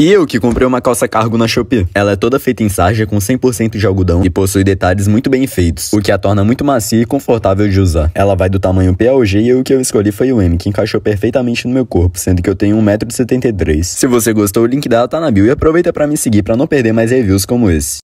E eu que comprei uma calça cargo na Shopee. Ela é toda feita em sarja com 100% de algodão e possui detalhes muito bem feitos, o que a torna muito macia e confortável de usar. Ela vai do tamanho PLG e o que eu escolhi foi o M, que encaixou perfeitamente no meu corpo, sendo que eu tenho 1,73m. Se você gostou, o link dela tá na bio e aproveita para me seguir para não perder mais reviews como esse.